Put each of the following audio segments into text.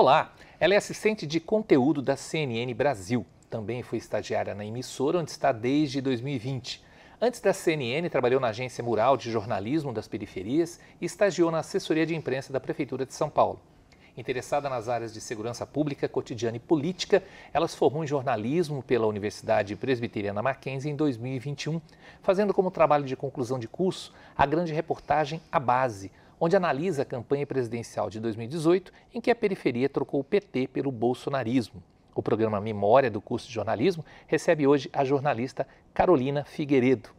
Olá, ela é assistente de conteúdo da CNN Brasil. Também foi estagiária na emissora, onde está desde 2020. Antes da CNN, trabalhou na Agência Mural de Jornalismo das Periferias e estagiou na assessoria de imprensa da Prefeitura de São Paulo. Interessada nas áreas de segurança pública, cotidiana e política, ela se formou em jornalismo pela Universidade Presbiteriana Mackenzie em 2021, fazendo como trabalho de conclusão de curso a grande reportagem A Base, onde analisa a campanha presidencial de 2018, em que a periferia trocou o PT pelo bolsonarismo. O programa Memória do curso de jornalismo recebe hoje a jornalista Carolina Figueiredo.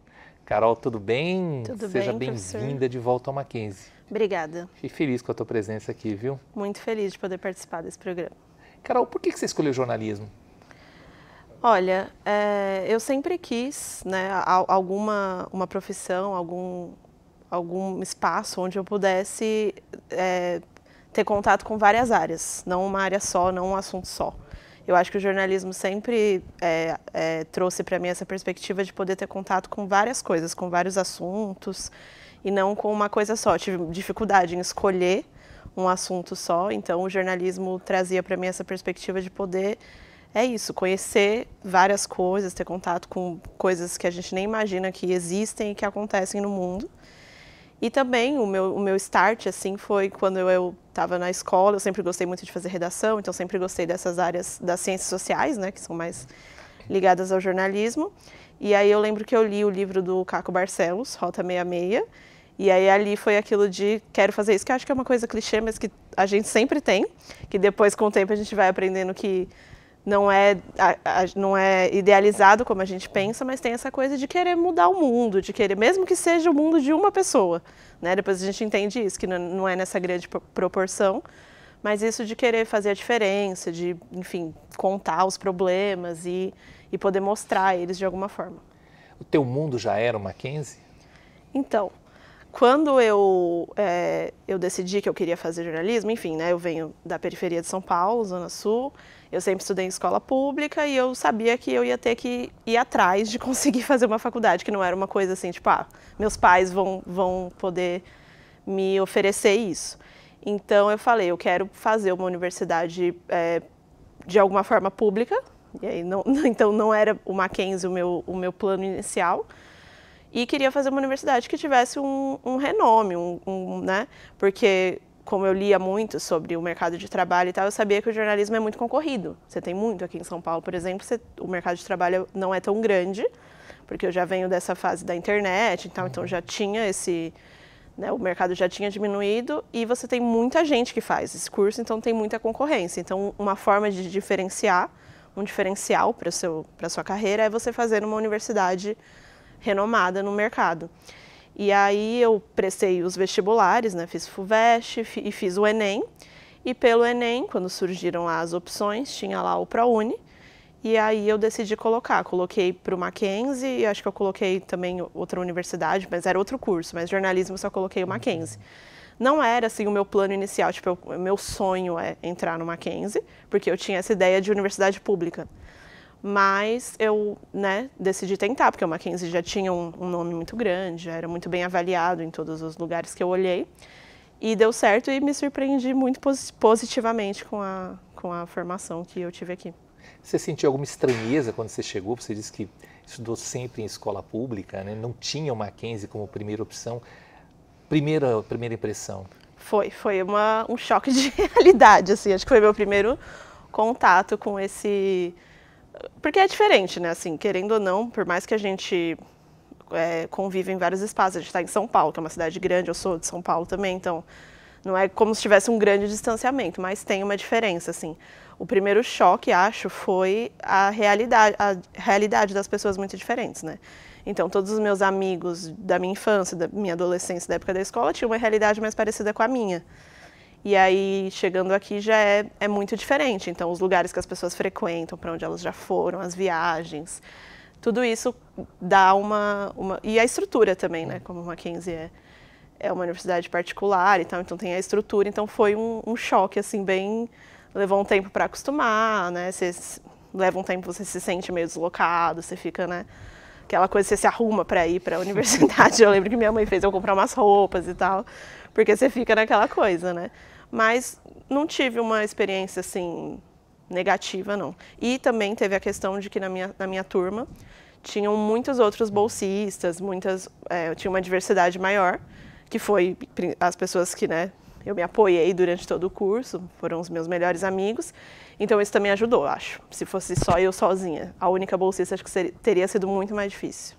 Carol, tudo bem? Tudo Seja bem, bem-vinda de volta ao Mackenzie. Obrigada. Fiquei feliz com a tua presença aqui, viu? Muito feliz de poder participar desse programa. Carol, por que você escolheu jornalismo? Olha, é, eu sempre quis né, alguma uma profissão, algum, algum espaço onde eu pudesse é, ter contato com várias áreas, não uma área só, não um assunto só. Eu acho que o jornalismo sempre é, é, trouxe para mim essa perspectiva de poder ter contato com várias coisas, com vários assuntos e não com uma coisa só. Eu tive dificuldade em escolher um assunto só, então o jornalismo trazia para mim essa perspectiva de poder é isso, conhecer várias coisas, ter contato com coisas que a gente nem imagina que existem e que acontecem no mundo. E também o meu, o meu start assim foi quando eu estava na escola, eu sempre gostei muito de fazer redação, então sempre gostei dessas áreas das ciências sociais, né, que são mais ligadas ao jornalismo. E aí eu lembro que eu li o livro do Caco Barcelos, Rota 66, e aí ali foi aquilo de quero fazer isso, que acho que é uma coisa clichê, mas que a gente sempre tem, que depois com o tempo a gente vai aprendendo que não é, não é idealizado como a gente pensa, mas tem essa coisa de querer mudar o mundo, de querer, mesmo que seja o mundo de uma pessoa. Né? Depois a gente entende isso, que não é nessa grande proporção, mas isso de querer fazer a diferença, de, enfim, contar os problemas e, e poder mostrar eles de alguma forma. O teu mundo já era uma Mackenzie? Então, quando eu, é, eu decidi que eu queria fazer jornalismo, enfim, né, eu venho da periferia de São Paulo, Zona Sul, eu sempre estudei em escola pública e eu sabia que eu ia ter que ir atrás de conseguir fazer uma faculdade, que não era uma coisa assim, tipo, ah, meus pais vão, vão poder me oferecer isso. Então eu falei, eu quero fazer uma universidade é, de alguma forma pública, e aí não, então não era o Mackenzie o meu, o meu plano inicial, e queria fazer uma universidade que tivesse um, um renome, um, um, né? Porque como eu lia muito sobre o mercado de trabalho e tal, eu sabia que o jornalismo é muito concorrido. Você tem muito aqui em São Paulo, por exemplo, você, o mercado de trabalho não é tão grande, porque eu já venho dessa fase da internet, então, então já tinha esse. Né, o mercado já tinha diminuído e você tem muita gente que faz esse curso, então tem muita concorrência. Então, uma forma de diferenciar, um diferencial para a sua carreira é você fazer numa universidade renomada no mercado. E aí eu prestei os vestibulares, né? fiz FUVEST e fiz o Enem. E pelo Enem, quando surgiram as opções, tinha lá o ProUni. E aí eu decidi colocar, coloquei para o Mackenzie, e acho que eu coloquei também outra universidade, mas era outro curso, mas jornalismo só coloquei o uhum. Mackenzie. Não era assim o meu plano inicial, tipo, meu sonho é entrar no Mackenzie, porque eu tinha essa ideia de universidade pública mas eu né, decidi tentar, porque o Mackenzie já tinha um, um, nome muito grande, já era muito bem avaliado em todos os lugares que eu olhei. E deu certo e me surpreendi muito positivamente com a, com a formação que eu tive aqui. Você sentiu alguma estranheza quando você chegou? Você disse que estudou sempre em escola pública, né? não tinha o Mackenzie como primeira opção. Primeira, primeira impressão? Foi, foi uma, um choque de realidade, assim. Acho que foi meu primeiro contato com esse porque é diferente, né? Assim, querendo ou não, por mais que a gente é, convive em vários espaços, a gente está em São Paulo, que é uma cidade grande, eu sou de São Paulo também, então não é como se tivesse um grande distanciamento, mas tem uma diferença, assim. O primeiro choque, acho, foi a realidade, a realidade das pessoas muito diferentes, né? Então, todos os meus amigos da minha infância, da minha adolescência, da época da escola, tinham uma realidade mais parecida com a minha. E aí, chegando aqui, já é, é muito diferente. Então, os lugares que as pessoas frequentam, para onde elas já foram, as viagens, tudo isso dá uma, uma. E a estrutura também, né? Como Mackenzie é, é uma universidade particular e tal, então tem a estrutura. Então, foi um, um choque, assim, bem. Levou um tempo para acostumar, né? Você, leva um tempo, você se sente meio deslocado, você fica, né? aquela coisa que você se arruma para ir para a universidade. eu lembro que minha mãe fez eu comprar umas roupas e tal, porque você fica naquela coisa, né? Mas não tive uma experiência assim negativa, não. E também teve a questão de que na minha, na minha turma tinham muitos outros bolsistas, muitas, é, tinha uma diversidade maior, que foi as pessoas que, né, eu me apoiei durante todo o curso, foram os meus melhores amigos. Então isso também ajudou, acho. Se fosse só eu sozinha, a única bolsista, acho que seria, teria sido muito mais difícil.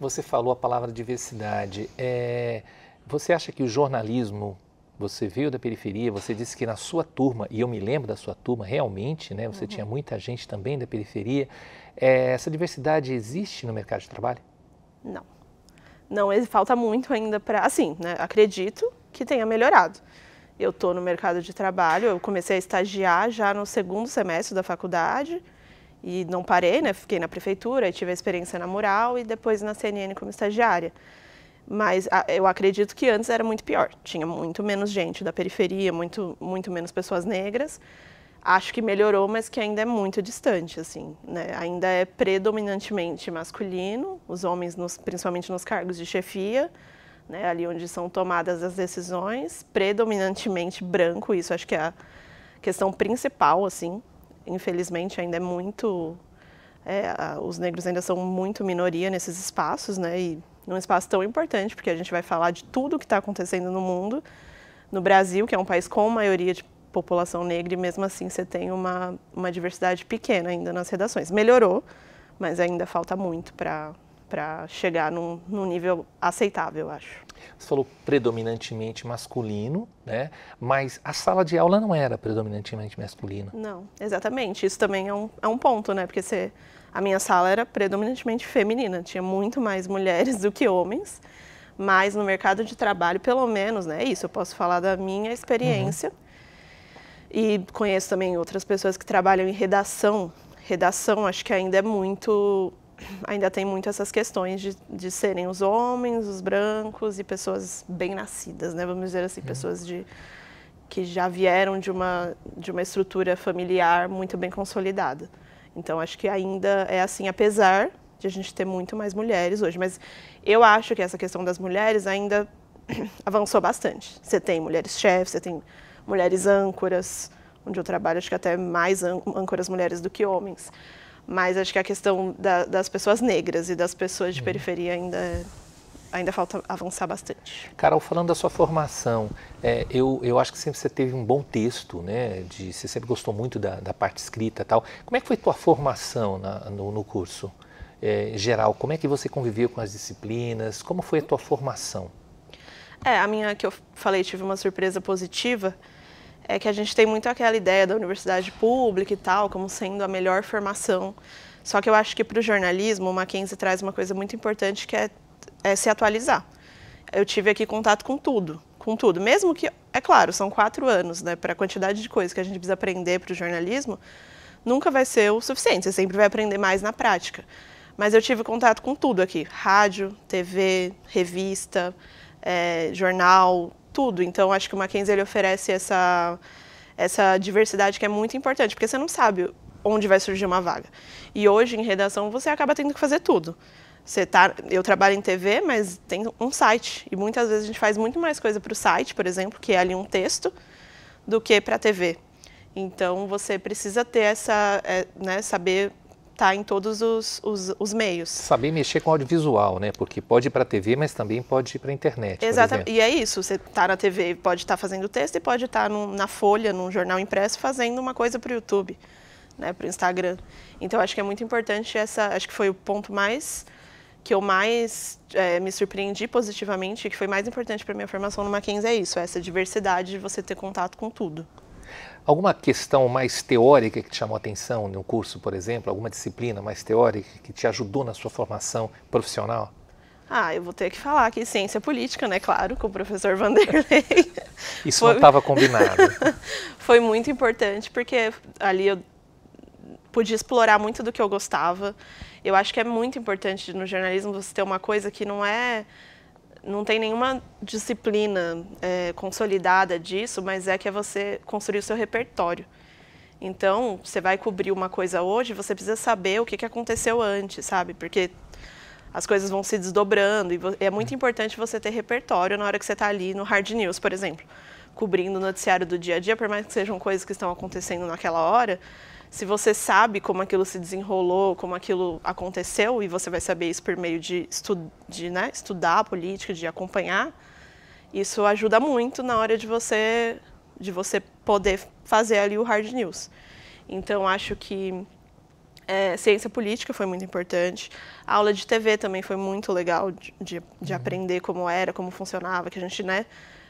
Você falou a palavra diversidade. É, você acha que o jornalismo, você veio da periferia, você disse que na sua turma, e eu me lembro da sua turma realmente, né? Você uhum. tinha muita gente também da periferia. É, essa diversidade existe no mercado de trabalho? Não. Não, falta muito ainda para. Assim, né, acredito que tenha melhorado eu estou no mercado de trabalho. Eu comecei a estagiar já no segundo semestre da faculdade e não parei, né? Fiquei na prefeitura, tive a experiência na Mural e depois na CNN como estagiária. Mas a, ah, eu acredito que antes era muito pior. Tinha muito menos gente da periferia, muito, muito menos pessoas negras. Acho que melhorou, mas que ainda é muito distante, assim. Né? Ainda é predominantemente masculino, os homens, nos, principalmente nos cargos de chefia, né, ali onde são tomadas as decisões, predominantemente branco, isso acho que é a questão principal, assim. Infelizmente ainda é muito... É, os negros ainda são muito minoria nesses espaços, né, e num espaço tão importante, porque a gente vai falar de tudo o que está acontecendo no mundo, no Brasil, que é um país com maioria de população negra, e mesmo assim você tem uma, uma diversidade pequena ainda nas redações. Melhorou, mas ainda falta muito para para chegar num, num, nível aceitável, eu acho. Você falou predominantemente masculino, né? Mas a sala de aula não era predominantemente masculina. Não, exatamente. Isso também é um, é um ponto, né? Porque você, a minha sala era predominantemente feminina, tinha muito mais mulheres do que homens. Mas no mercado de trabalho, pelo menos, né? É isso, eu posso falar da minha experiência. Uhum. E conheço também outras pessoas que trabalham em redação. Redação, acho que ainda é muito ainda tem muito essas questões de, de serem os homens, os brancos e pessoas bem nascidas, né? Vamos dizer assim, uhum. pessoas de que já vieram de uma de uma estrutura familiar muito bem consolidada. Então acho que ainda é assim, apesar de a gente ter muito mais mulheres hoje, mas eu acho que essa questão das mulheres ainda avançou bastante. Você tem mulheres chefes, você tem mulheres âncoras, onde eu trabalho acho que até mais âncoras mulheres do que homens. Mas acho que a questão da, das pessoas negras e das pessoas de uhum. periferia ainda ainda falta avançar bastante. Carol, falando da sua formação, é, eu, eu acho que sempre você teve um bom texto, né? De, você sempre gostou muito da, da parte escrita tal. Como é que foi tua formação na, no, no, curso é, geral? Como é que você conviveu com as disciplinas? Como foi a tua formação? É, a minha que eu falei, tive uma surpresa positiva, é que a gente tem muito aquela ideia da universidade pública e tal, como sendo a melhor formação. Só que eu acho que para o jornalismo, o Mackenzie traz uma coisa muito importante que é, é se atualizar. Eu tive aqui contato com tudo, com tudo. Mesmo que, é claro, são quatro anos, né? Para a quantidade de coisas que a gente precisa aprender para o jornalismo, nunca vai ser o suficiente. Você sempre vai aprender mais na prática. Mas eu tive contato com tudo aqui: rádio, TV, revista, é, jornal, tudo. Então, acho que o Mackenzie ele oferece essa, essa diversidade que é muito importante, porque você não sabe onde vai surgir uma vaga. E hoje, em redação, você acaba tendo que fazer tudo. Você tá, eu trabalho em TV, mas tem um site. E muitas vezes a gente faz muito mais coisa para o site, por exemplo, que é ali um texto, do que para a TV. Então, você precisa ter essa, é, né, saber tá em todos os, os, os meios. Saber mexer com audiovisual, né? Porque pode ir para a TV, mas também pode ir para a internet. Exatamente. E é isso. Você está na TV, pode estar tá fazendo texto e pode estar tá na Folha, num jornal impresso, fazendo uma coisa para o YouTube, né? Para o Instagram. Então acho que é muito importante essa. Acho que foi o ponto mais que eu mais é, me surpreendi positivamente, que foi mais importante para minha formação no Mackenzie é isso, essa diversidade de você ter contato com tudo. Alguma questão mais teórica que te chamou atenção no curso, por exemplo? Alguma disciplina mais teórica que te ajudou na sua formação profissional? Ah, eu vou ter que falar aqui ciência política, né? Claro, com o professor Vanderlei. Isso Foi... não estava combinado. Foi muito importante porque ali eu pude explorar muito do que eu gostava. Eu acho que é muito importante no jornalismo você ter uma coisa que não é não tem nenhuma disciplina é, consolidada disso, mas é que é você construir o seu repertório. Então, você vai cobrir uma coisa hoje, você precisa saber o que, que aconteceu antes, sabe? Porque as coisas vão se desdobrando e é muito importante você ter repertório na hora que você está ali no hard news, por exemplo, cobrindo o noticiário do dia a dia, por mais que sejam coisas que estão acontecendo naquela hora, se você sabe como aquilo se desenrolou, como aquilo aconteceu, e você vai saber isso por meio de, estu de né, estudar a política, de acompanhar, isso ajuda muito na hora de você, de você poder fazer ali o hard news. Então, acho que é, ciência política foi muito importante. A aula de TV também foi muito legal de, de, de uhum. aprender como era, como funcionava, que a gente né,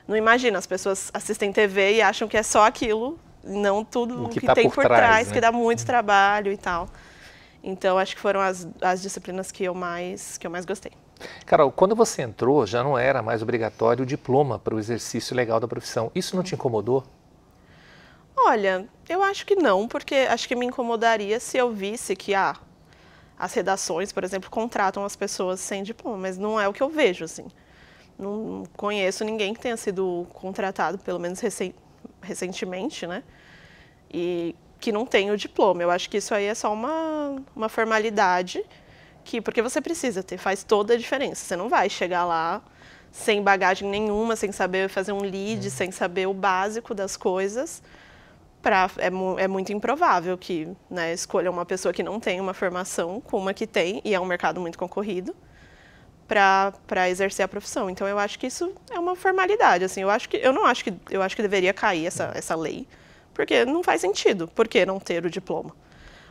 não imagina. As pessoas assistem TV e acham que é só aquilo não tudo o que, que tá tem por, trás, trás né? que dá muito trabalho e tal. Então, acho que foram as, as disciplinas que eu mais que eu mais gostei. Carol, quando você entrou, já não era mais obrigatório o diploma para o exercício legal da profissão. Isso não te incomodou? Olha, eu acho que não, porque acho que me incomodaria se eu visse que ah, as redações, por exemplo, contratam as pessoas sem diploma, mas não é o que eu vejo, assim. Não conheço ninguém que tenha sido contratado, pelo menos recentemente, recentemente, né? E que não tem o diploma. Eu acho que isso aí é só uma, uma formalidade que porque você precisa ter, faz toda a diferença. Você não vai chegar lá sem bagagem nenhuma, sem saber fazer um lead, uhum. sem saber o básico das coisas. Pra, é, é, muito improvável que né, escolha uma pessoa que não tem uma formação com uma que tem, e é um mercado muito concorrido para exercer a profissão. Então eu acho que isso é uma formalidade, assim. Eu acho que eu não acho que eu acho que deveria cair essa, hum. essa lei, porque não faz sentido. Por que não ter o diploma?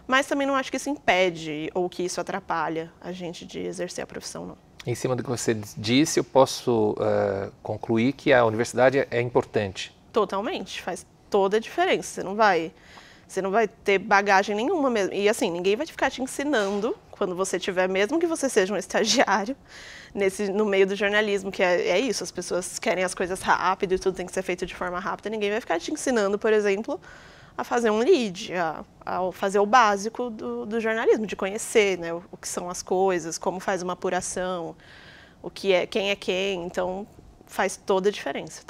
Mas também não acho que isso impede ou que isso atrapalha a gente de exercer a profissão, não. Em cima do que você disse, eu posso uh, concluir que a universidade é importante. Totalmente, faz toda a diferença. Você não vai você não vai ter bagagem nenhuma mesmo. E assim, ninguém vai te ficar te ensinando quando você tiver, mesmo que você seja um estagiário, nesse, no meio do jornalismo, que é, é isso, as pessoas querem as coisas rápido e tudo tem que ser feito de forma rápida, ninguém vai ficar te ensinando, por exemplo, a fazer um lead, a, a fazer o básico do, do jornalismo, de conhecer né, o, o, que são as coisas, como faz uma apuração, o que é, quem é quem. Então, faz toda a diferença.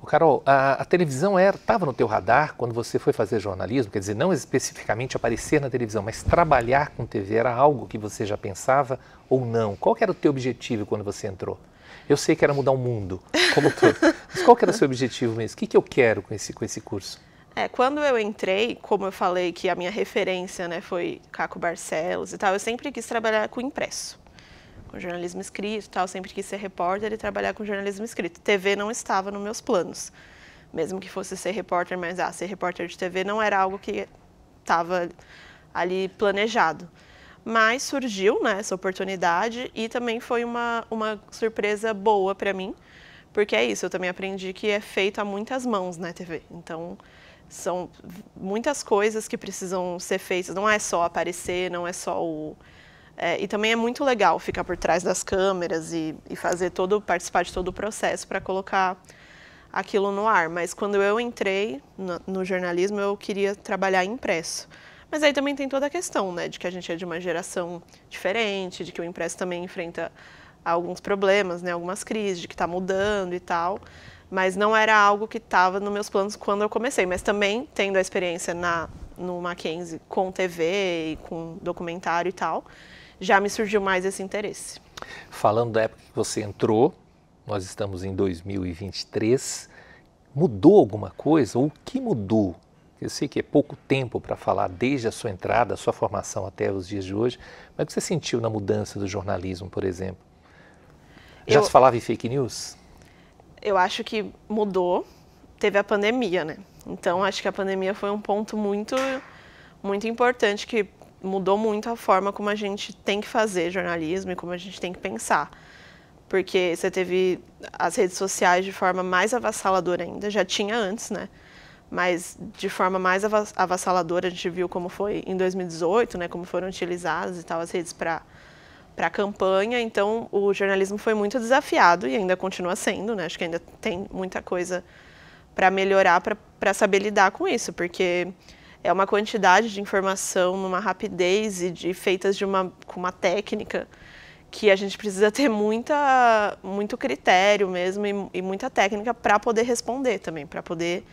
O Carol, a, a televisão estava no teu radar quando você foi fazer jornalismo? Quer dizer, não especificamente aparecer na televisão, mas trabalhar com TV era algo que você já pensava ou não? Qual era o teu objetivo quando você entrou? Eu sei que era mudar o mundo, como mas qual era o seu objetivo mesmo? O que, que eu quero com esse, com esse curso? É, quando eu entrei, como eu falei que a minha referência né, foi Caco Barcelos e tal, eu sempre quis trabalhar com impresso com jornalismo escrito tal, sempre quis ser repórter e trabalhar com jornalismo escrito. TV não estava nos meus planos, mesmo que fosse ser repórter, mas ah, ser repórter de TV não era algo que estava ali planejado. Mas surgiu né, essa oportunidade e também foi uma, uma surpresa boa para mim, porque é isso, eu também aprendi que é feito a muitas mãos na né, TV. Então, são muitas coisas que precisam ser feitas, não é só aparecer, não é só o é, e também é muito legal ficar por trás das câmeras e, e fazer todo, participar de todo o processo para colocar aquilo no ar. Mas quando eu entrei no, no, jornalismo, eu queria trabalhar impresso. Mas aí também tem toda a questão, né, de que a gente é de uma geração diferente, de que o impresso também enfrenta alguns problemas, né, algumas crises, de que está mudando e tal. Mas não era algo que estava nos meus planos quando eu comecei. Mas também tendo a experiência na no Mackenzie com TV e com documentário e tal, já me surgiu mais esse interesse. Falando da época que você entrou, nós estamos em 2023, mudou alguma coisa ou o que mudou? Eu sei que é pouco tempo para falar desde a sua entrada, a sua formação até os dias de hoje, mas o que você sentiu na mudança do jornalismo, por exemplo? Já eu, se falava em fake news? Eu acho que mudou. Teve a pandemia, né? Então acho que a pandemia foi um ponto muito, muito importante que mudou muito a forma como a gente tem que fazer jornalismo e como a gente tem que pensar. Porque você teve as redes sociais de forma mais avassaladora ainda, já tinha antes, né? Mas de forma mais avassaladora, a gente viu como foi em 2018, né? Como foram utilizadas e tal as redes para para a campanha, então o jornalismo foi muito desafiado e ainda continua sendo, né? Acho que ainda tem muita coisa para melhorar, para saber lidar com isso, porque é uma quantidade de informação numa rapidez e de feitas de uma, com uma técnica que a gente precisa ter muita, muito critério mesmo e, e muita técnica para poder responder também, para poder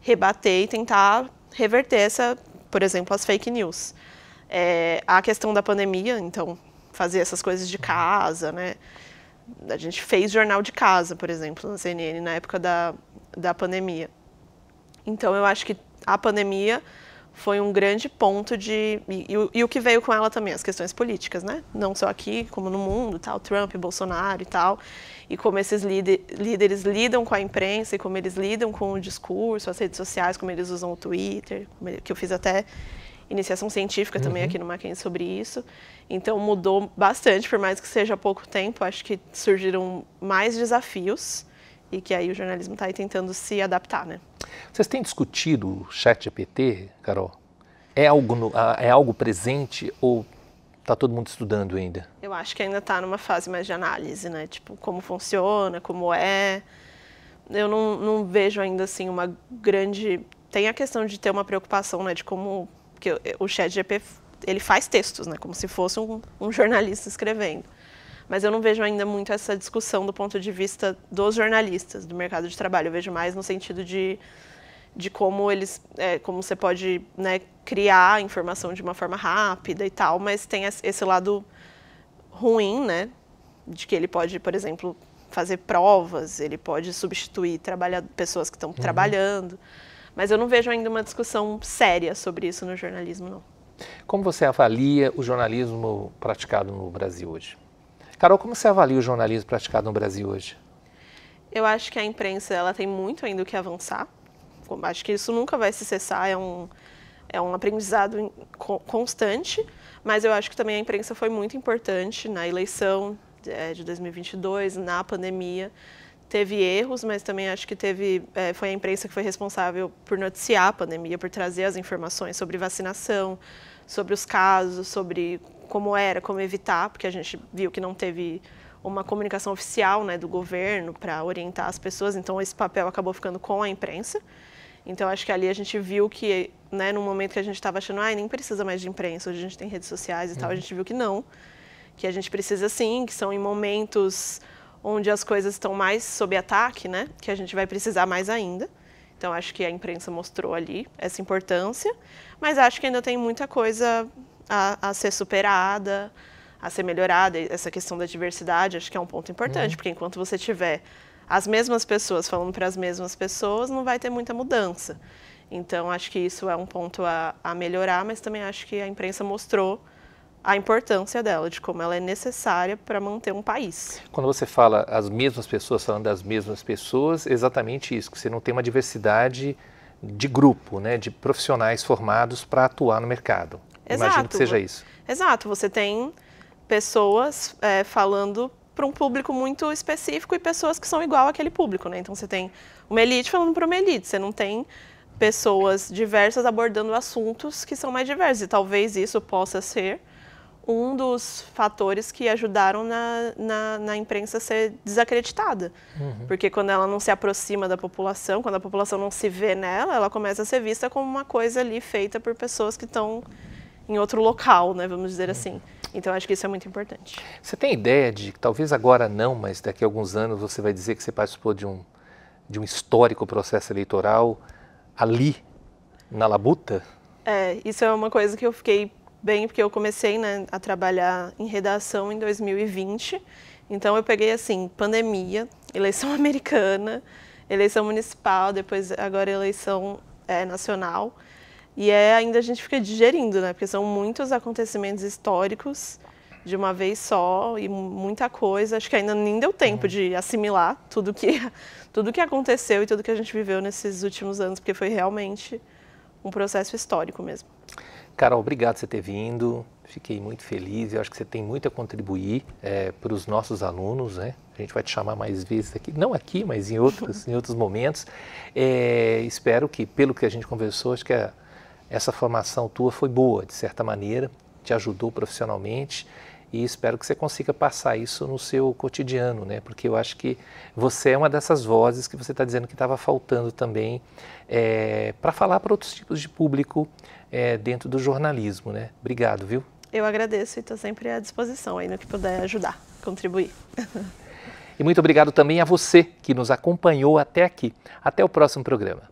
rebater e tentar reverter essa, por exemplo, as fake news. É, a questão da pandemia, então, fazer essas coisas de casa, né? A gente fez jornal de casa, por exemplo, na CNN, na época da, da pandemia. Então, eu acho que a pandemia foi um grande ponto de. E, e, e, o que veio com ela também, as questões políticas, né? Não só aqui, como no mundo, tal, Trump, Bolsonaro e tal. E como esses líder, líderes lidam com a imprensa e como eles lidam com o discurso, as redes sociais, como eles usam o Twitter, que eu fiz até iniciação científica uhum. também aqui no Mackenzie sobre isso. Então mudou bastante, por mais que seja pouco tempo, acho que surgiram mais desafios e que aí o jornalismo está aí tentando se adaptar, né? Vocês têm discutido o chat GPT, Carol? É algo, no, ah, é algo presente ou está todo mundo estudando ainda? Eu acho que ainda está numa fase mais de análise, né? Tipo, como funciona, como é. Eu não, não vejo ainda, assim, uma grande... Tem a questão de ter uma preocupação, né? De como... Porque o chat GPT, ele faz textos, né? Como se fosse um, um jornalista escrevendo mas eu não vejo ainda muito essa discussão do ponto de vista dos jornalistas do mercado de trabalho. Eu vejo mais no sentido de, de como eles, é, como você pode né, criar a informação de uma forma rápida e tal, mas tem esse lado ruim, né, de que ele pode, por exemplo, fazer provas, ele pode substituir pessoas que estão uhum. trabalhando. Mas eu não vejo ainda uma discussão séria sobre isso no jornalismo, não. Como você avalia o jornalismo praticado no Brasil hoje? Carol, como você avalia o jornalismo praticado no Brasil hoje? Eu acho que a imprensa ela tem muito ainda o que avançar. Acho que isso nunca vai se cessar, é um, é um aprendizado constante, mas eu acho que também a imprensa foi muito importante na eleição é, de 2022, na pandemia teve erros, mas também acho que teve é, foi a imprensa que foi responsável por noticiar a pandemia, por trazer as informações sobre vacinação, sobre os casos, sobre como era, como evitar, porque a gente viu que não teve uma comunicação oficial né, do governo para orientar as pessoas, então esse papel acabou ficando com a imprensa. Então acho que ali a gente viu que, né, no momento que a gente estava achando, ah, nem precisa mais de imprensa, hoje a gente tem redes sociais e uhum. tal, a uhum. gente viu que não, que a gente precisa sim, que são em momentos onde as coisas estão mais sob ataque, né, que a gente vai precisar mais ainda. Então acho que a imprensa mostrou ali essa importância, mas acho que ainda tem muita coisa a, a ser superada, a ser melhorada. essa questão da diversidade acho que é um ponto importante, uhum. porque enquanto você tiver as mesmas pessoas falando para as mesmas pessoas, não vai ter muita mudança. Então, acho que isso é um ponto a, a melhorar, mas também acho que a imprensa mostrou a importância dela, de como ela é necessária para manter um país. Quando você fala as mesmas pessoas falando das mesmas pessoas, é exatamente isso, que você não tem uma diversidade de grupo, né, de profissionais formados para atuar no mercado. Exato. Imagino que seja isso. Exato. Você tem pessoas é, falando para um público muito específico e pessoas que são igual àquele público, né? Então você tem uma elite falando para uma elite, você não tem pessoas diversas abordando assuntos que são mais diversos. E talvez isso possa ser um dos fatores que ajudaram na, na, na imprensa ser desacreditada. Uhum. Porque quando ela não se aproxima da população, quando a população não se vê nela, ela começa a ser vista como uma coisa ali feita por pessoas que estão em outro local, né, vamos dizer uhum. assim. Então acho que isso é muito importante. Você tem ideia de, talvez agora não, mas daqui a alguns anos você vai dizer que você participou de um, de um histórico processo eleitoral ali, na Labuta? É, isso é uma coisa que eu fiquei bem, porque eu comecei né, a trabalhar em redação em 2020. Então eu peguei assim, pandemia, eleição americana, eleição municipal, depois agora eleição é, nacional. E é, ainda a gente fica digerindo, né? Porque são muitos acontecimentos históricos de uma vez só e muita coisa. Acho que ainda nem deu tempo uhum. de assimilar tudo que, tudo que aconteceu e tudo que a gente viveu nesses últimos anos, porque foi realmente um processo histórico mesmo. Carol, obrigado por você ter vindo. Fiquei muito feliz. Eu acho que você tem muito a contribuir é, para os nossos alunos, né? A gente vai te chamar mais vezes aqui, não aqui, mas em outros, em outros momentos. É, espero que, pelo que a gente conversou, acho que a, essa formação tua foi boa, de certa maneira, te ajudou profissionalmente e espero que você consiga passar isso no seu cotidiano, né? Porque eu acho que você é uma dessas vozes que você está dizendo que estava faltando também é, eh, para falar para outros tipos de público é, dentro do jornalismo, né? Obrigado, viu? Eu agradeço e estou sempre à disposição aí no que puder ajudar, contribuir. E muito obrigado também a você que nos acompanhou até aqui. Até o próximo programa.